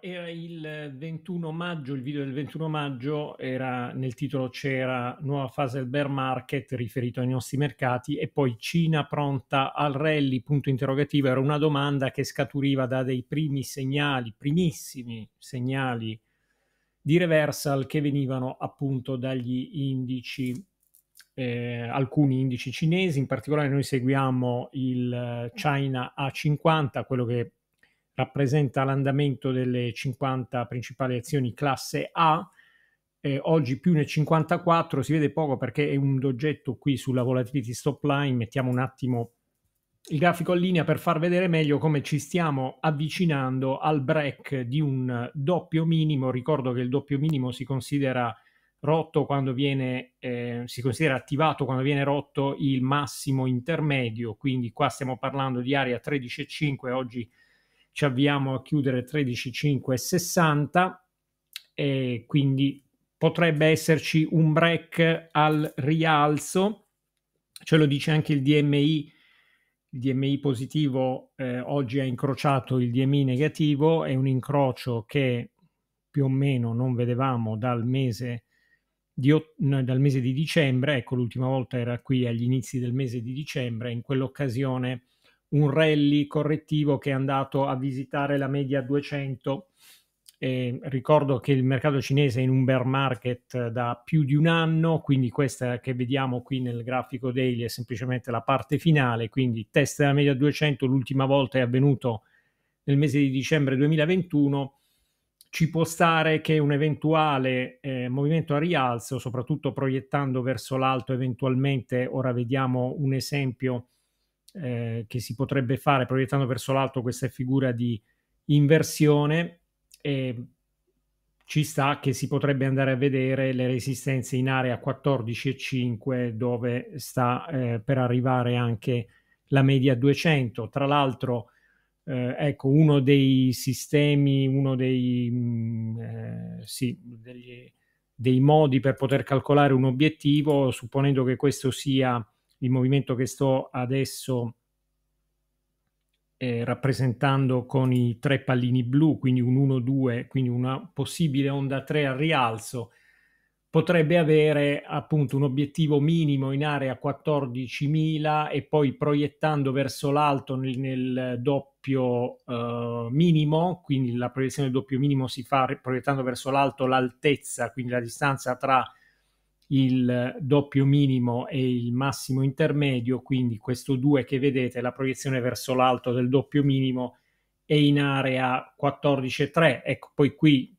era il 21 maggio, il video del 21 maggio era, nel titolo c'era nuova fase del bear market riferito ai nostri mercati e poi Cina pronta al rally, punto interrogativo, era una domanda che scaturiva da dei primi segnali, primissimi segnali di reversal che venivano appunto dagli indici eh, alcuni indici cinesi, in particolare noi seguiamo il eh, China A50, quello che rappresenta l'andamento delle 50 principali azioni classe A, eh, oggi più nel 54, si vede poco perché è un oggetto qui sulla volatility stop line, mettiamo un attimo il grafico a linea per far vedere meglio come ci stiamo avvicinando al break di un doppio minimo, ricordo che il doppio minimo si considera rotto quando viene eh, si considera attivato quando viene rotto il massimo intermedio, quindi qua stiamo parlando di area 13,5 oggi ci avviamo a chiudere 13,5,60 e quindi potrebbe esserci un break al rialzo, ce lo dice anche il DMI, il DMI positivo eh, oggi ha incrociato il DMI negativo, è un incrocio che più o meno non vedevamo dal mese di, dal mese di dicembre, ecco l'ultima volta era qui agli inizi del mese di dicembre, in quell'occasione un rally correttivo che è andato a visitare la media 200. E ricordo che il mercato cinese è in un bear market eh, da più di un anno, quindi questa che vediamo qui nel grafico daily è semplicemente la parte finale, quindi test della media 200 l'ultima volta è avvenuto nel mese di dicembre 2021. Ci può stare che un eventuale eh, movimento a rialzo, soprattutto proiettando verso l'alto eventualmente, ora vediamo un esempio eh, che si potrebbe fare proiettando verso l'alto questa figura di inversione e ci sta che si potrebbe andare a vedere le resistenze in area 14 e 5 dove sta eh, per arrivare anche la media 200. Tra l'altro, eh, ecco, uno dei sistemi, uno dei, mh, mm, eh, sì, degli, dei modi per poter calcolare un obiettivo, supponendo che questo sia il movimento che sto adesso eh, rappresentando con i tre pallini blu, quindi un 1-2, quindi una possibile onda 3 al rialzo, potrebbe avere appunto un obiettivo minimo in area 14.000 e poi proiettando verso l'alto nel, nel doppio eh, minimo, quindi la proiezione del doppio minimo si fa proiettando verso l'alto l'altezza, quindi la distanza tra il doppio minimo e il massimo intermedio, quindi questo 2 che vedete, la proiezione verso l'alto del doppio minimo è in area 14,3. Ecco, poi qui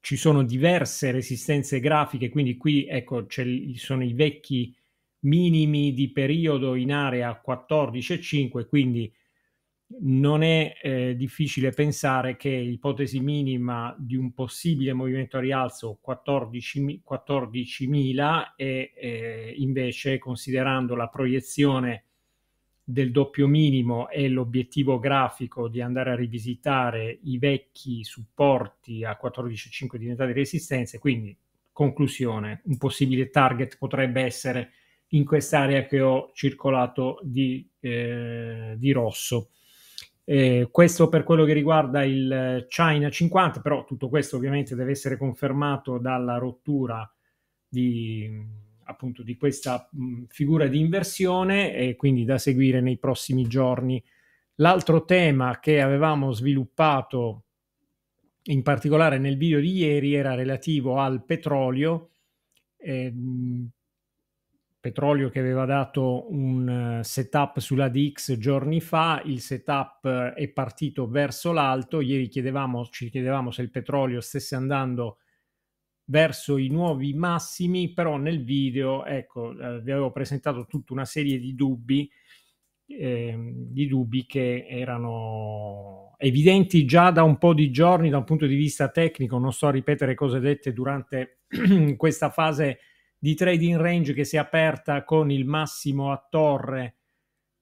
ci sono diverse resistenze grafiche, quindi qui ecco, ci sono i vecchi minimi di periodo in area 14,5, quindi non è eh, difficile pensare che l'ipotesi minima di un possibile movimento a rialzo 14.000 14 e eh, invece considerando la proiezione del doppio minimo e l'obiettivo grafico di andare a rivisitare i vecchi supporti a 14,5 di unità di resistenza, quindi conclusione, un possibile target potrebbe essere in quest'area che ho circolato di, eh, di rosso. Eh, questo per quello che riguarda il eh, China 50, però tutto questo ovviamente deve essere confermato dalla rottura di, mm, appunto, di questa mh, mm, figura di inversione e quindi da seguire nei prossimi giorni. L'altro tema che avevamo sviluppato in particolare nel video di ieri era relativo al petrolio. Eh, mm, Petrolio che aveva dato un eh, setup sulla DX giorni fa, il setup eh, è partito verso l'alto, ieri chiedevamo, ci chiedevamo se il petrolio stesse andando verso i nuovi massimi, però nel video, ecco, eh, vi avevo presentato tutta una serie di dubbi, eh, di dubbi che erano evidenti già da un po' di giorni da un punto di vista tecnico, non sto a ripetere cose dette durante questa fase di trading range che si è aperta con il massimo a torre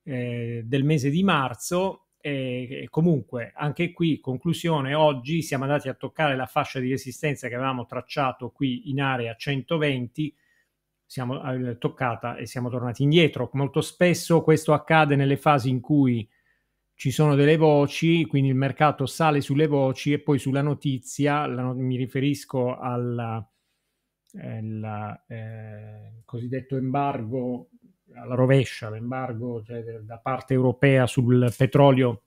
eh, del mese di marzo. E, comunque, anche qui, conclusione, oggi siamo andati a toccare la fascia di resistenza che avevamo tracciato qui in area 120 siamo eh, toccata e siamo tornati indietro. Molto spesso questo accade nelle fasi in cui ci sono delle voci, quindi il mercato sale sulle voci e poi sulla notizia, no- mi riferisco alla, eh, il eh, cosiddetto embargo alla rovescia, l'embargo cioè, da parte europea sul petrolio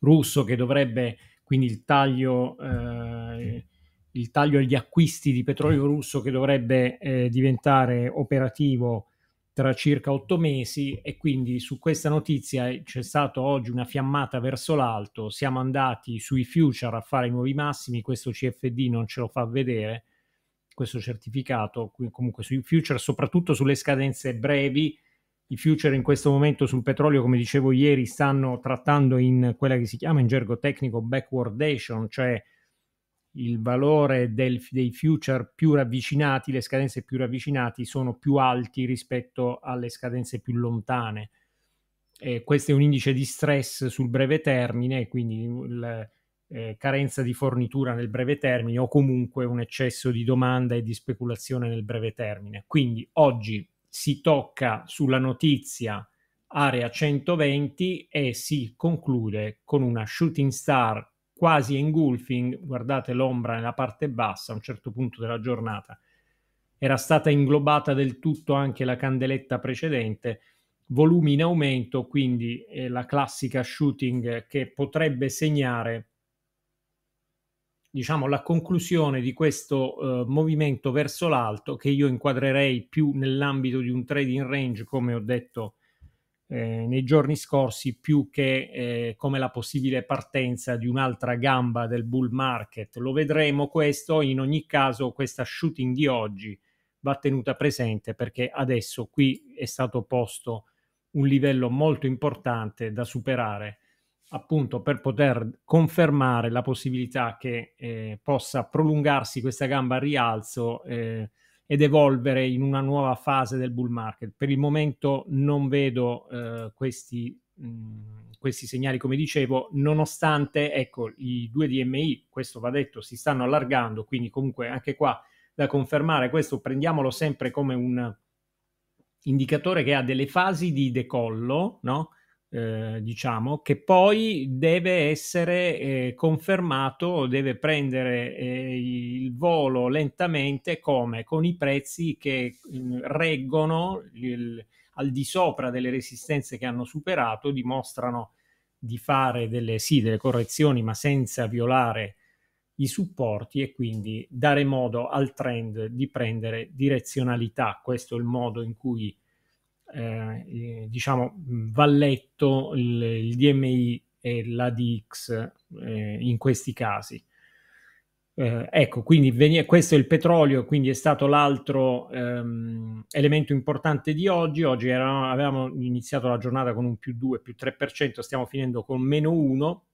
russo che dovrebbe quindi il taglio, eh, il taglio agli acquisti di petrolio russo che dovrebbe eh, diventare operativo tra circa otto mesi e quindi su questa notizia eh, c'è stata oggi una fiammata verso l'alto, siamo andati sui future a fare i nuovi massimi, questo CFD non ce lo fa vedere, questo certificato, comunque sui future, soprattutto sulle scadenze brevi. I future in questo momento sul petrolio, come dicevo ieri, stanno trattando in quella che si chiama in gergo tecnico backwardation, cioè il valore del, dei future più ravvicinati, le scadenze più ravvicinati sono più alti rispetto alle scadenze più lontane. Eh, questo è un indice di stress sul breve termine, quindi il, eh, carenza di fornitura nel breve termine o comunque un eccesso di domanda e di speculazione nel breve termine. Quindi oggi si tocca sulla notizia area 120 e si conclude con una shooting star quasi engulfing, guardate l'ombra nella parte bassa a un certo punto della giornata. Era stata inglobata del tutto anche la candeletta precedente, volumi in aumento, quindi eh, la classica shooting che potrebbe segnare diciamo, la conclusione di questo eh, movimento verso l'alto che io inquadrerei più nell'ambito di un trading range, come ho detto eh, nei giorni scorsi, più che eh, come la possibile partenza di un'altra gamba del bull market. Lo vedremo questo, in ogni caso questa shooting di oggi va tenuta presente perché adesso qui è stato posto un livello molto importante da superare appunto per poter confermare la possibilità che eh, possa prolungarsi questa gamba a rialzo eh, ed evolvere in una nuova fase del bull market. Per il momento non vedo eh, questi, mh, mm, questi segnali, come dicevo, nonostante ecco, i due DMI, questo va detto, si stanno allargando, quindi comunque anche qua da confermare questo, prendiamolo sempre come un indicatore che ha delle fasi di decollo, no? Eh, diciamo, che poi deve essere eh, confermato, deve prendere eh, il volo lentamente come con i prezzi che mm, reggono il, al di sopra delle resistenze che hanno superato, dimostrano di fare delle, sì, delle correzioni ma senza violare i supporti e quindi dare modo al trend di prendere direzionalità. Questo è il modo in cui eh, eh, diciamo, va letto il, il, DMI e l'ADX eh, in questi casi. Eh, ecco, quindi veni- questo è il petrolio, quindi è stato l'altro ehm, elemento importante di oggi. Oggi eravamo, avevamo iniziato la giornata con un più 2, più 3%, stiamo finendo con meno 1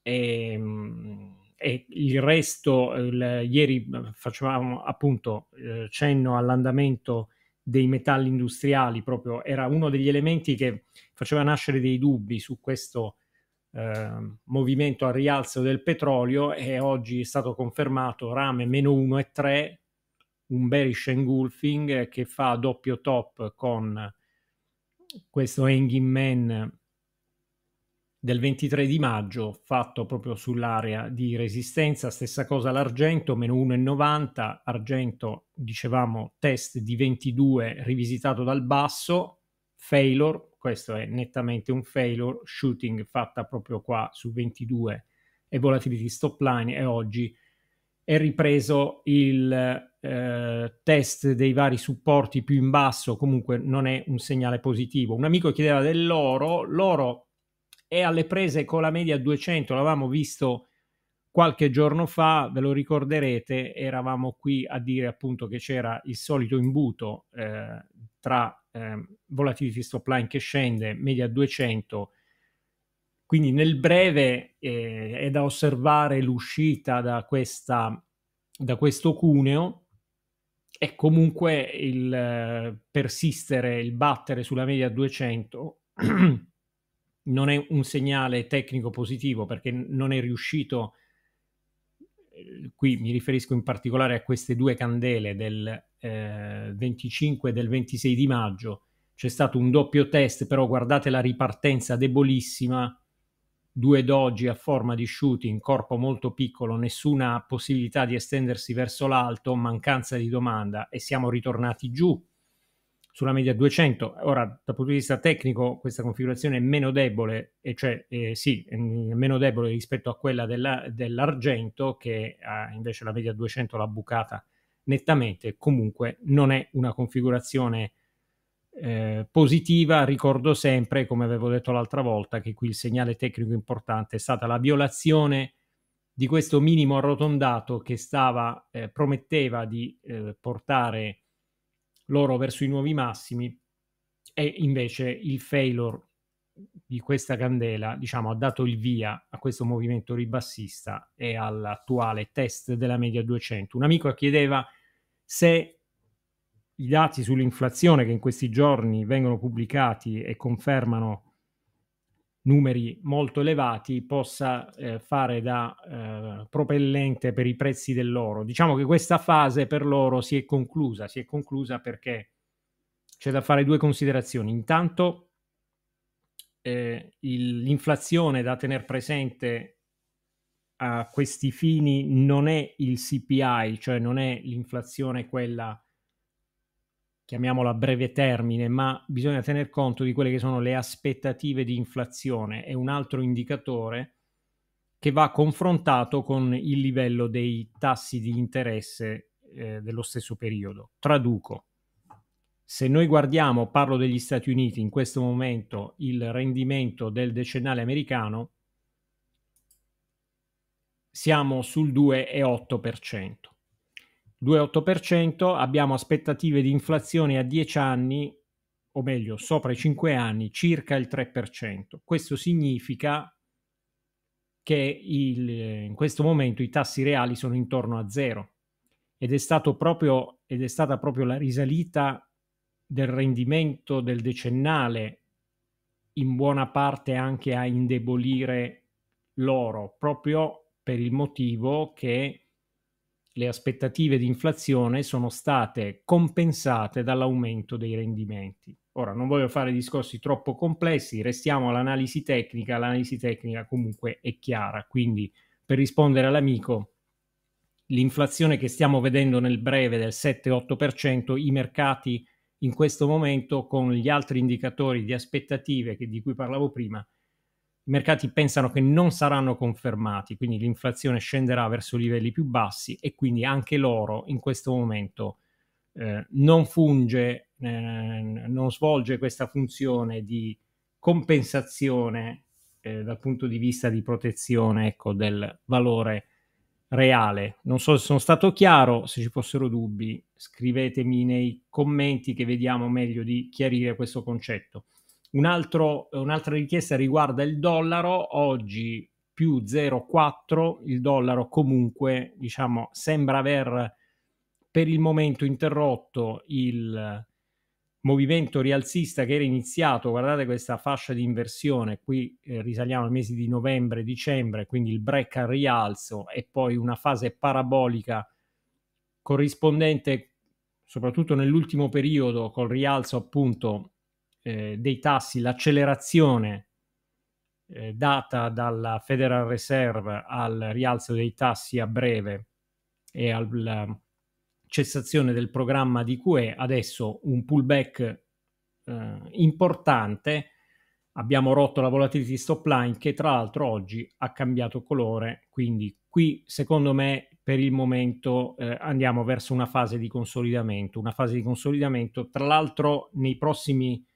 e, ehm, e il resto, il, ieri eh, facevamo appunto eh, cenno all'andamento dei metalli industriali, proprio era uno degli elementi che faceva nascere dei dubbi su questo eh, movimento al rialzo del petrolio e oggi è stato confermato rame meno e 1,3, un bearish engulfing che fa doppio top con questo hanging man del 23 di maggio fatto proprio sull'area di resistenza, stessa cosa l'argento, meno 1,90, argento dicevamo test di 22 rivisitato dal basso, failure, questo è nettamente un failure, shooting fatta proprio qua su 22 e volatility stop line e oggi è ripreso il eh, test dei vari supporti più in basso, comunque non è un segnale positivo. Un amico chiedeva dell'oro, l'oro è alle prese con la media 200, l'avevamo visto qualche giorno fa, ve lo ricorderete, eravamo qui a dire appunto che c'era il solito imbuto eh, tra eh, volatility stop line che scende, media 200. Quindi nel breve eh, è da osservare l'uscita da, questa, da questo cuneo e comunque il eh, persistere, il battere sulla media 200 non è un segnale tecnico positivo perché non è riuscito, eh, qui mi riferisco in particolare a queste due candele del eh, 25 e del 26 di maggio, c'è stato un doppio test, però guardate la ripartenza debolissima, due doggi a forma di shooting, corpo molto piccolo, nessuna possibilità di estendersi verso l'alto, mancanza di domanda e siamo ritornati giù sulla media 200. Ora, dal punto di vista tecnico, questa configurazione è meno debole, e cioè eh, sì, è meno debole rispetto a quella della, dell'argento, che ha invece la media 200 l'ha bucata nettamente. Comunque, non è una configurazione eh, positiva. Ricordo sempre, come avevo detto l'altra volta, che qui il segnale tecnico importante è stata la violazione di questo minimo arrotondato che stava, eh, prometteva di eh, portare loro verso i nuovi massimi e invece il failure di questa candela diciamo, ha dato il via a questo movimento ribassista e all'attuale test della media 200. Un amico chiedeva se i dati sull'inflazione che in questi giorni vengono pubblicati e confermano numeri molto elevati possa eh, fare da eh, propellente per i prezzi dell'oro. Diciamo che questa fase per l'oro si è conclusa, si è conclusa perché c'è da fare due considerazioni. Intanto eh, il, l'inflazione da tenere presente a questi fini non è il CPI, cioè non è l'inflazione quella chiamiamola a breve termine, ma bisogna tener conto di quelle che sono le aspettative di inflazione, è un altro indicatore che va confrontato con il livello dei tassi di interesse eh, dello stesso periodo. Traduco, se noi guardiamo, parlo degli Stati Uniti in questo momento, il rendimento del decennale americano, siamo sul 2,8%. 2,8%, abbiamo aspettative di inflazione a 10 anni, o meglio sopra i 5 anni, circa il 3%. Questo significa che il, in questo momento i tassi reali sono intorno a zero ed è, stato proprio, ed è stata proprio la risalita del rendimento del decennale in buona parte anche a indebolire l'oro, proprio per il motivo che le aspettative di inflazione sono state compensate dall'aumento dei rendimenti. Ora non voglio fare discorsi troppo complessi, restiamo all'analisi tecnica, l'analisi tecnica comunque è chiara, quindi per rispondere all'amico, l'inflazione che stiamo vedendo nel breve del 7-8%, i mercati in questo momento con gli altri indicatori di aspettative che, di cui parlavo prima i mercati pensano che non saranno confermati, quindi l'inflazione scenderà verso livelli più bassi e quindi anche l'oro in questo momento eh, non funge, eh, non svolge questa funzione di compensazione eh, dal punto di vista di protezione ecco, del valore reale. Non so se sono stato chiaro, se ci fossero dubbi scrivetemi nei commenti che vediamo meglio di chiarire questo concetto. Un altro, eh, un'altra richiesta riguarda il dollaro. Oggi più 0,4 il dollaro comunque diciamo, sembra aver per il momento interrotto il movimento rialzista che era iniziato, guardate questa fascia di inversione, qui eh, risaliamo ai mesi di novembre e dicembre, quindi il break al rialzo e poi una fase parabolica corrispondente soprattutto nell'ultimo periodo col rialzo appunto eh, dei tassi, l'accelerazione eh, data dalla Federal Reserve al rialzo dei tassi a breve e alla cessazione del programma di QE, adesso un pullback eh, importante. Abbiamo rotto la volatility stop line che tra l'altro oggi ha cambiato colore, quindi qui secondo me per il momento eh, andiamo verso una fase di consolidamento, una fase di consolidamento tra l'altro nei prossimi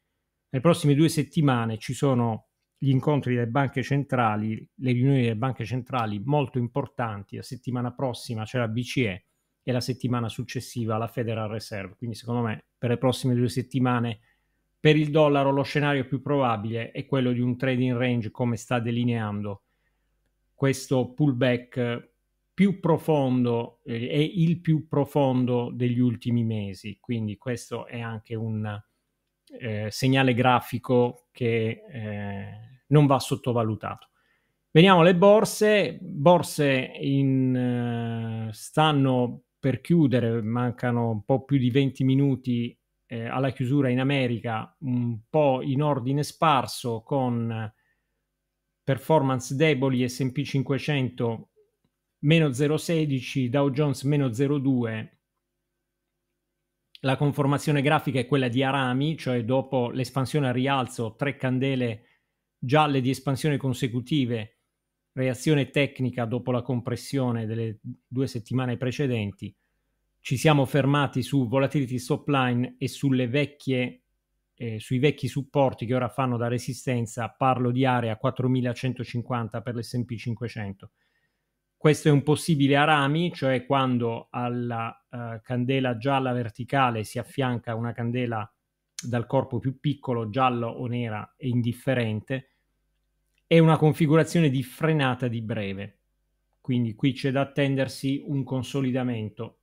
nelle prossime due settimane ci sono gli incontri delle banche centrali, le riunioni delle banche centrali molto importanti. La settimana prossima c'è la BCE e la settimana successiva la Federal Reserve. Quindi, secondo me, per le prossime due settimane, per il dollaro, lo scenario più probabile è quello di un trading range come sta delineando questo pullback più profondo eh, il più profondo degli ultimi mesi, quindi questo è anche un, eh, segnale grafico che eh, non va sottovalutato. Veniamo alle borse. Borse in, eh, stanno per chiudere, mancano un po' più di 20 minuti eh, alla chiusura in America, un po' in ordine sparso con performance deboli, SP 500 meno 0,16, Dow Jones meno 0,2 la conformazione grafica è quella di Arami, cioè dopo l'espansione al rialzo, tre candele gialle di espansione consecutive, reazione tecnica dopo la compressione delle due settimane precedenti. Ci siamo fermati su volatility stop line e sulle vecchie, eh, sui vecchi supporti che ora fanno da resistenza. Parlo di area 4150 per l'SP 500 questo è un possibile a rami, cioè quando alla uh, candela gialla verticale si affianca una candela dal corpo più piccolo, giallo o nera e indifferente, è una configurazione di frenata di breve. Quindi qui c'è da attendersi un consolidamento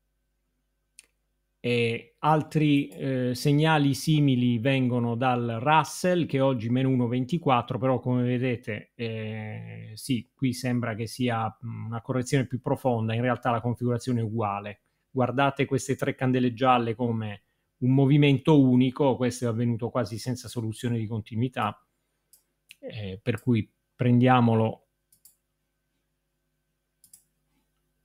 e altri eh, segnali simili vengono dal Russell che oggi meno 1,24 però come vedete eh, sì qui sembra che sia una correzione più profonda in realtà la configurazione è uguale guardate queste tre candele gialle come un movimento unico questo è avvenuto quasi senza soluzione di continuità eh, per cui prendiamolo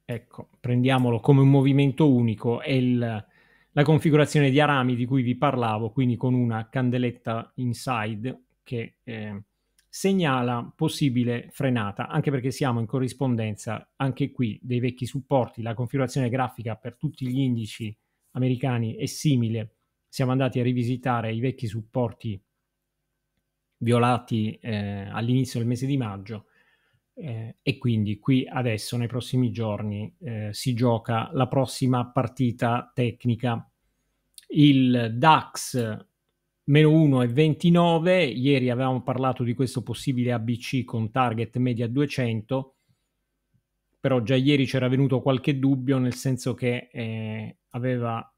ecco prendiamolo come un movimento unico e il la configurazione di arami di cui vi parlavo, quindi con una candeletta inside che eh, segnala possibile frenata, anche perché siamo in corrispondenza anche qui dei vecchi supporti, la configurazione grafica per tutti gli indici americani è simile, siamo andati a rivisitare i vecchi supporti violati eh, all'inizio del mese di maggio eh, e quindi qui adesso, nei prossimi giorni, eh, si gioca la prossima partita tecnica. Il DAX meno 1 e 29, ieri avevamo parlato di questo possibile ABC con target media 200, però già ieri c'era venuto qualche dubbio, nel senso che eh, aveva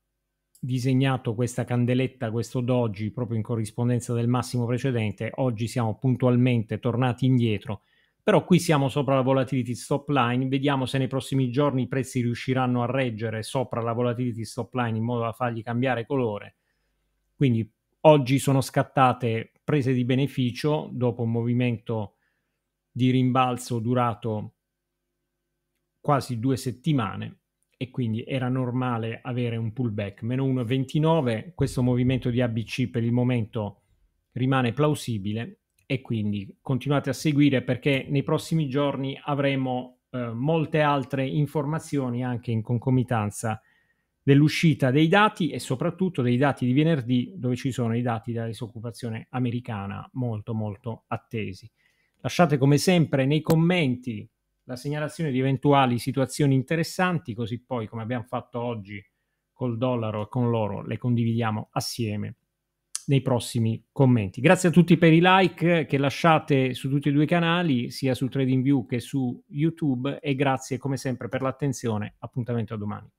disegnato questa candeletta, questo doji, proprio in corrispondenza del massimo precedente, oggi siamo puntualmente tornati indietro però qui siamo sopra la volatility stop line, vediamo se nei prossimi giorni i prezzi riusciranno a reggere sopra la volatility stop line in modo da fargli cambiare colore. Quindi oggi sono scattate prese di beneficio dopo un movimento di rimbalzo durato quasi due settimane e quindi era normale avere un pullback. Meno 1,29, questo movimento di ABC per il momento rimane plausibile e quindi continuate a seguire perché nei prossimi giorni avremo eh, molte altre informazioni anche in concomitanza dell'uscita dei dati e soprattutto dei dati di venerdì dove ci sono i dati della disoccupazione americana molto molto attesi. Lasciate come sempre nei commenti la segnalazione di eventuali situazioni interessanti così poi come abbiamo fatto oggi col dollaro e con l'oro le condividiamo assieme nei prossimi commenti. Grazie a tutti per i like che lasciate su tutti e due i canali, sia su TradingView che su YouTube e grazie come sempre per l'attenzione. Appuntamento a domani.